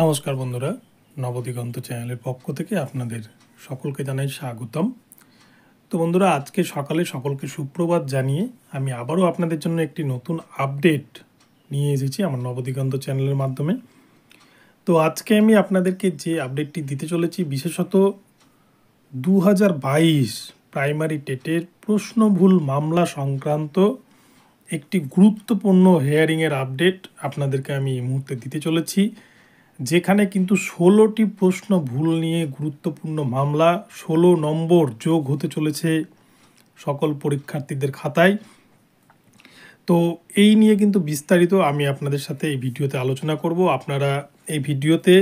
নমস্কার বন্ধুরা নবদিগন্ত চ্যানেলের পক্ষ থেকে আপনাদের সকলকে জানাই স্বাগতম তো বন্ধুরা আজকে সকালে সকলকে সুপ্রভাত জানিয়ে আমি আবারও আপনাদের জন্য একটি নতুন আপডেট নিয়ে এসেছি আমার নবদিগন্ত চ্যানেলের মাধ্যমে তো আজকে আমি আপনাদেরকে যে আপডেটটি দিতে চলেছি বিশেষত দু প্রাইমারি টেটের প্রশ্নভুল মামলা সংক্রান্ত একটি গুরুত্বপূর্ণ হেয়ারিংয়ের আপডেট আপনাদেরকে আমি এই মুহূর্তে দিতে চলেছি যেখানে কিন্তু ষোলোটি প্রশ্ন ভুল নিয়ে গুরুত্বপূর্ণ মামলা ষোলো নম্বর যোগ হতে চলেছে সকল পরীক্ষার্থীদের খাতায় তো এই নিয়ে কিন্তু বিস্তারিত আমি আপনাদের সাথে এই ভিডিওতে আলোচনা করব আপনারা এই ভিডিওতে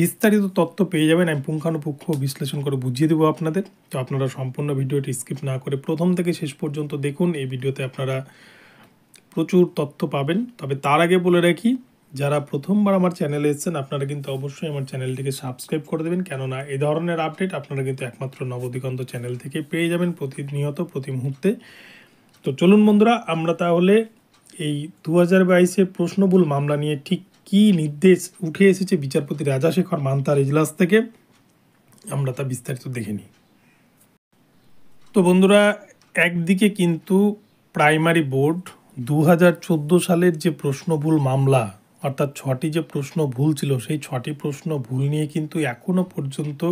বিস্তারিত তথ্য পেয়ে যাবেন আমি পুঙ্খানুপুঙ্খ বিশ্লেষণ করে বুঝিয়ে দেবো আপনাদের তো আপনারা সম্পূর্ণ ভিডিওটি স্কিপ না করে প্রথম থেকে শেষ পর্যন্ত দেখুন এই ভিডিওতে আপনারা প্রচুর তথ্য পাবেন তবে তার আগে বলে রাখি যারা প্রথমবার আমার চ্যানেলে এসেছেন আপনারা কিন্তু অবশ্যই আমার চ্যানেলটিকে সাবস্ক্রাইব করে দেবেন কেননা এই ধরনের আপডেট আপনারা কিন্তু একমাত্র নবদিগন্ত চ্যানেল থেকে পেয়ে যাবেন প্রতিনিয়ত প্রতি মুহূর্তে তো চলুন বন্ধুরা আমরা তাহলে এই দু হাজার বাইশে প্রশ্নবুল মামলা নিয়ে ঠিক কি নির্দেশ উঠে এসেছে বিচারপতি রাজাশেখর মান্তার ইজলাস থেকে আমরা তা বিস্তারিত দেখে নিই তো বন্ধুরা একদিকে কিন্তু প্রাইমারি বোর্ড দু সালের যে প্রশ্নবুল মামলা অর্থাৎ ছটি যে প্রশ্ন ভুল ছিল সেই ছটি প্রশ্ন ভুল নিয়ে কিন্তু এখনও পর্যন্ত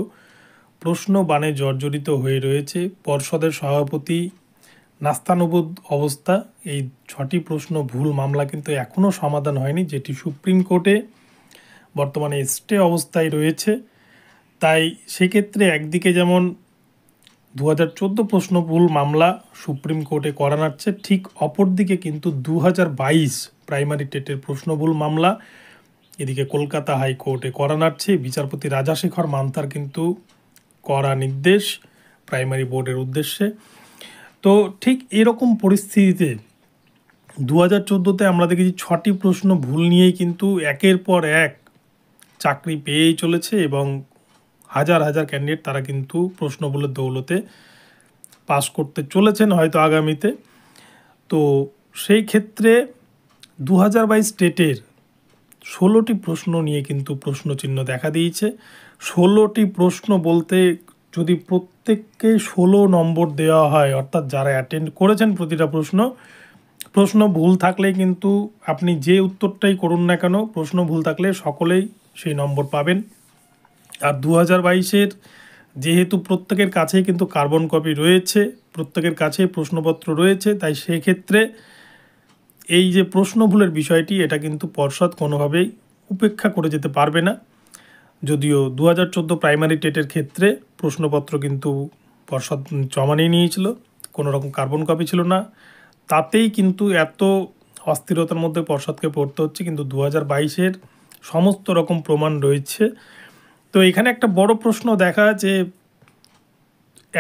প্রশ্ন বানে জর্জরিত হয়ে রয়েছে পর্ষদের সভাপতি নাস্তানুবোধ অবস্থা এই ছটি প্রশ্ন ভুল মামলা কিন্তু এখনও সমাধান হয়নি যেটি সুপ্রিম কোর্টে বর্তমানে স্টে অবস্থায় রয়েছে তাই সেক্ষেত্রে একদিকে যেমন দু হাজার চোদ্দো প্রশ্নভুল মামলা সুপ্রিম কোর্টে করা নাচ্ছে ঠিক অপরদিকে কিন্তু দু হাজার বাইশ প্রাইমারি টেটের প্রশ্নভুল মামলা এদিকে কলকাতা হাইকোর্টে করা নাচ্ছে বিচারপতি রাজাশেখর মান্তার কিন্তু করা নির্দেশ প্রাইমারি বোর্ডের উদ্দেশ্যে তো ঠিক এরকম পরিস্থিতিতে দু হাজার চোদ্দোতে আমরা দেখেছি ছটি প্রশ্ন ভুল নিয়েই কিন্তু একের পর এক চাকরি পেয়েই চলেছে এবং হাজার হাজার ক্যান্ডিডেট তারা কিন্তু প্রশ্নগুলোর দৌলতে পাস করতে চলেছেন হয়তো আগামীতে তো সেই ক্ষেত্রে দু হাজার বাইশ স্টেটের ষোলোটি প্রশ্ন নিয়ে কিন্তু প্রশ্নচিহ্ন দেখা দিয়েছে ষোলোটি প্রশ্ন বলতে যদি প্রত্যেককে ষোলো নম্বর দেওয়া হয় অর্থাৎ যারা অ্যাটেন্ড করেছেন প্রতিটা প্রশ্ন প্রশ্ন ভুল থাকলে কিন্তু আপনি যে উত্তরটাই করুন না কেন প্রশ্ন ভুল থাকলে সকলেই সেই নম্বর পাবেন আর দু হাজার বাইশের যেহেতু প্রত্যেকের কাছে কিন্তু কার্বন কপি রয়েছে প্রত্যেকের কাছে প্রশ্নপত্র রয়েছে তাই সেক্ষেত্রে এই যে প্রশ্ন ভুলের বিষয়টি এটা কিন্তু পর্ষদ কোনোভাবেই উপেক্ষা করে যেতে পারবে না যদিও দু হাজার প্রাইমারি টেটের ক্ষেত্রে প্রশ্নপত্র কিন্তু পর্ষদ জমা নিয়ে নিয়েছিল কোনো রকম কার্বন কপি ছিল না তাতেই কিন্তু এত অস্থিরতার মধ্যে পর্ষদকে পড়তে হচ্ছে কিন্তু দু হাজার বাইশের সমস্ত রকম প্রমাণ রয়েছে তো এখানে একটা বড় প্রশ্ন দেখা যে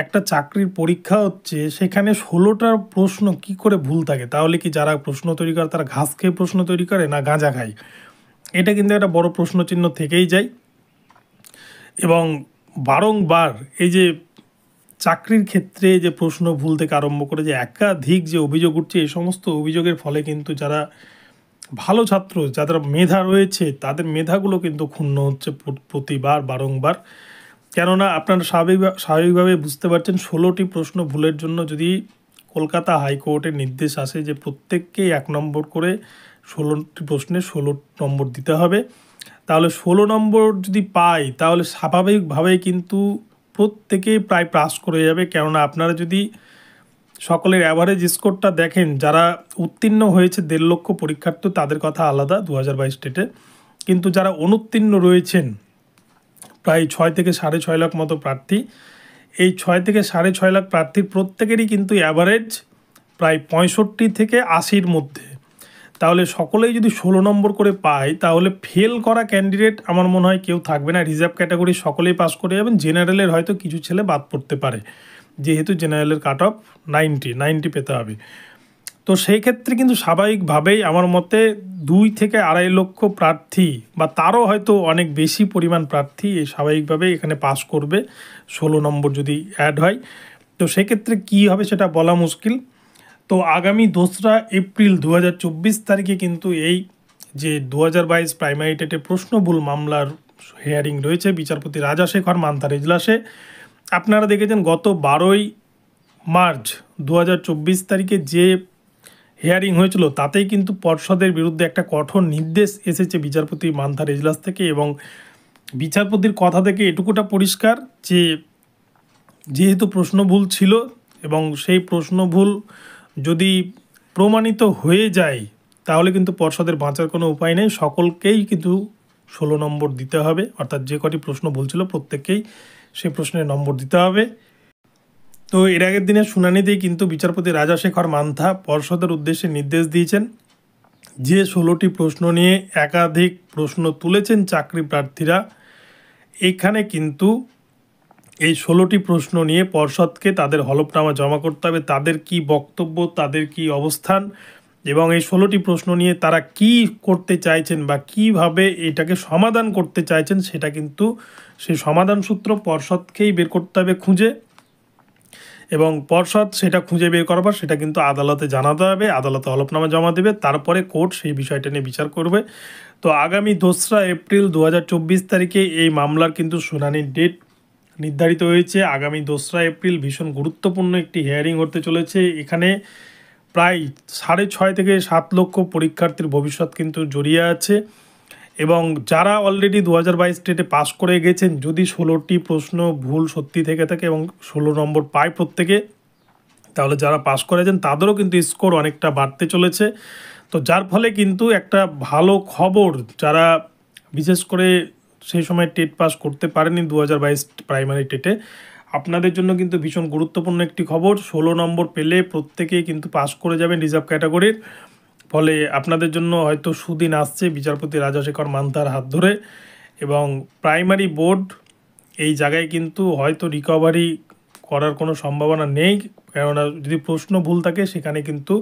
একটা চাকরির পরীক্ষা হচ্ছে সেখানে ষোলোটার প্রশ্ন কি করে ভুল থাকে তাহলে কি যারা প্রশ্ন তৈরি করে তারা ঘাস খেয়ে প্রশ্ন তৈরি করে না গাঁজা খায় এটা কিন্তু একটা বড় প্রশ্ন চিহ্ন থেকেই যায় এবং বারংবার এই যে চাকরির ক্ষেত্রে যে প্রশ্ন ভুল থেকে আরম্ভ করে যে একাধিক যে অভিযোগ উঠছে এই সমস্ত অভিযোগের ফলে কিন্তু যারা ভালো ছাত্র যাদের মেধা রয়েছে তাদের মেধাগুলো কিন্তু ক্ষুণ্ণ হচ্ছে প্রতিবার বারংবার কেননা আপনারা স্বাভাবিক স্বাভাবিকভাবে বুঝতে পারছেন ষোলোটি প্রশ্ন ভুলের জন্য যদি কলকাতা হাইকোর্টের নির্দেশ আসে যে প্রত্যেককেই এক নম্বর করে ষোলোটি প্রশ্নে ষোলো নম্বর দিতে হবে তাহলে ষোলো নম্বর যদি পাই তাহলে স্বাভাবিকভাবেই কিন্তু প্রত্যেকেই প্রায় পাস করে যাবে কেননা আপনারা যদি সকলের অ্যাভারেজ স্কোরটা দেখেন যারা উত্তীর্ণ হয়েছে দেড় লক্ষ পরীক্ষার্থী তাদের কথা আলাদা দু হাজার বাইশ স্টেটে কিন্তু যারা অনুত্তীর্ণ রয়েছেন প্রায় ছয় থেকে সাড়ে ছয় লাখ মতো প্রার্থী এই ছয় থেকে সাড়ে ছয় লাখ প্রার্থীর প্রত্যেকেরই কিন্তু অ্যাভারেজ প্রায় পঁয়ষট্টি থেকে আশির মধ্যে তাহলে সকলেই যদি ষোলো নম্বর করে পায় তাহলে ফেল করা ক্যান্ডিডেট আমার মনে হয় কেউ থাকবে না রিজার্ভ ক্যাটাগরি সকলেই পাস করে যাবেন জেনারেলের হয়তো কিছু ছেলে বাদ পড়তে পারে যেহেতু জেনারেলের কাট অফ নাইনটি নাইনটি পেতে হবে তো সেই ক্ষেত্রে কিন্তু স্বাভাবিকভাবেই আমার মতে দুই থেকে আড়াই লক্ষ প্রার্থী বা তারও হয়তো অনেক বেশি পরিমাণ প্রার্থী এই স্বাভাবিকভাবে এখানে পাস করবে ষোলো নম্বর যদি অ্যাড হয় তো সেক্ষেত্রে কি হবে সেটা বলা মুশকিল তো আগামী দোসরা এপ্রিল দু হাজার তারিখে কিন্তু এই যে দু হাজার বাইশ প্রাইমারি টেটে প্রশ্নবুল মামলার হেয়ারিং রয়েছে বিচারপতি রাজা শেখর মান্থার এজলাসে আপনারা দেখেছেন গত বারোই মার্চ দু তারিখে যে হেয়ারিং হয়েছিল তাতেই কিন্তু পর্ষদের বিরুদ্ধে একটা কঠোর নির্দেশ এসেছে বিচারপতি মান্থার এজলাস থেকে এবং বিচারপতির কথা থেকে এটুকুটা পরিষ্কার যে যেহেতু প্রশ্ন ভুল ছিল এবং সেই প্রশ্ন ভুল যদি প্রমাণিত হয়ে যায় তাহলে কিন্তু পর্ষদের বাঁচার কোনো উপায় নেই সকলকেই কিন্তু ষোলো নম্বর দিতে হবে অর্থাৎ যে কটি প্রশ্ন ভুল ছিল প্রত্যেককেই সেই প্রশ্নের নম্বর দিতে হবে তো এর আগের দিনের শুনানিতেই কিন্তু বিচারপতি রাজাশেখর মান্থা পর্ষদের উদ্দেশ্যে নির্দেশ দিয়েছেন যে ষোলোটি প্রশ্ন নিয়ে একাধিক প্রশ্ন তুলেছেন চাকরি প্রার্থীরা এখানে কিন্তু এই ষোলোটি প্রশ্ন নিয়ে পর্ষদকে তাদের হলফনামা জমা করতে হবে তাদের কি বক্তব্য তাদের কি অবস্থান এবং এই ষোলোটি প্রশ্ন নিয়ে তারা কি করতে চাইছেন বা কিভাবে এটাকে সমাধান করতে চাইছেন সেটা কিন্তু সেই সমাধান সূত্র পর্ষদকেই বের করতে হবে খুঁজে এবং পর্ষদ সেটা খুঁজে বের করবার সেটা কিন্তু আদালতে জানাতে হবে আদালতে হলফনামা জমা দেবে তারপরে কোর্ট সেই বিষয়টা নিয়ে বিচার করবে তো আগামী দোসরা এপ্রিল দু তারিখে এই মামলার কিন্তু শুনানির ডেট নির্ধারিত হয়েছে আগামী দোসরা এপ্রিল ভীষণ গুরুত্বপূর্ণ একটি হিয়ারিং হতে চলেছে এখানে প্রায় সাড়ে ছয় থেকে সাত লক্ষ পরীক্ষার্থীর ভবিষ্যৎ কিন্তু জড়িয়ে আছে এবং যারা অলরেডি দু হাজার বাইশ স্টেটে পাস করে গেছেন যদি ষোলোটি প্রশ্ন ভুল সত্যি থেকে থাকে এবং ষোলো নম্বর পায় প্রত্যেকে তাহলে যারা পাস করেছেন তাদেরও কিন্তু স্কোর অনেকটা বাড়তে চলেছে তো যার ফলে কিন্তু একটা ভালো খবর যারা বিশেষ করে সেই সময় টেট পাস করতে পারেনি দু হাজার বাইশ প্রাইমারি টেটে আপনাদের জন্য কিন্তু ভীষণ গুরুত্বপূর্ণ একটি খবর ষোলো নম্বর পেলে প্রত্যেকেই কিন্তু পাশ করে যাবেন রিজার্ভ ক্যাটাগরির ফলে আপনাদের জন্য হয়তো সুদিন আসছে বিচারপতি রাজাশেখর মান্তার হাত ধরে এবং প্রাইমারি বোর্ড এই জায়গায় কিন্তু হয়তো রিকভারি করার কোনো সম্ভাবনা নেই কেননা যদি প্রশ্ন ভুল থাকে সেখানে কিন্তু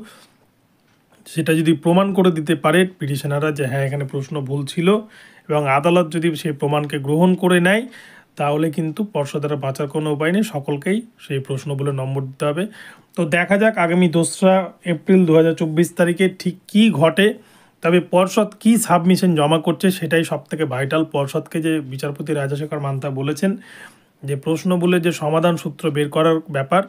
সেটা যদি প্রমাণ করে দিতে পারে পিটিশনাররা যে হ্যাঁ এখানে প্রশ্ন ভুল ছিল এবং আদালত যদি সেই প্রমাণকে গ্রহণ করে নেয় তাহলে কিন্তু পর্ষদ দ্বারা বাঁচার কোনো উপায় নেই সকলকেই সেই প্রশ্নগুলো নম্বর দিতে হবে তো দেখা যাক আগামী দোসরা এপ্রিল দু তারিখে ঠিক কি ঘটে তবে পর্ষদ কি সাবমিশন জমা করছে সেটাই সবথেকে ভাইটাল পর্ষদকে যে বিচারপতি রাজাশেখর মান্তা বলেছেন যে প্রশ্নগুলো যে সমাধান সূত্র বের করার ব্যাপার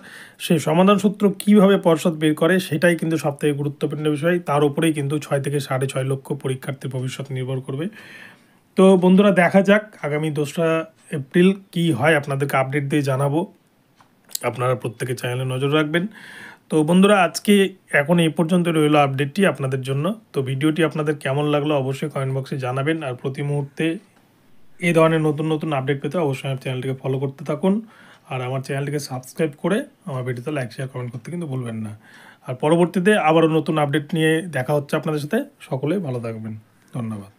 সেই সমাধান সূত্র কিভাবে পর্ষদ বের করে সেটাই কিন্তু সবথেকে গুরুত্বপূর্ণ বিষয় তার উপরেই কিন্তু ছয় থেকে সাড়ে ছয় লক্ষ পরীক্ষার্থীর ভবিষ্যৎ নির্ভর করবে তো বন্ধুরা দেখা যাক আগামী দোসরা এপ্রিল কি হয় আপনাদেরকে আপডেট দিয়ে জানাবো আপনারা প্রত্যেকে চ্যানেলে নজর রাখবেন তো বন্ধুরা আজকে এখন এই পর্যন্ত রইল আপডেটটি আপনাদের জন্য তো ভিডিওটি আপনাদের কেমন লাগলো অবশ্যই কমেন্ট বক্সে জানাবেন আর প্রতি মুহূর্তে এই ধরনের নতুন নতুন আপডেট পেতে অবশ্যই আমার চ্যানেলটিকে ফলো করতে থাকুন আর আমার চ্যানেলটিকে সাবস্ক্রাইব করে আমার ভিডিওতে লাইক শেয়ার কমেন্ট করতে কিন্তু ভুলবেন না আর পরবর্তীতে আবারও নতুন আপডেট নিয়ে দেখা হচ্ছে আপনাদের সাথে সকলে ভালো থাকবেন ধন্যবাদ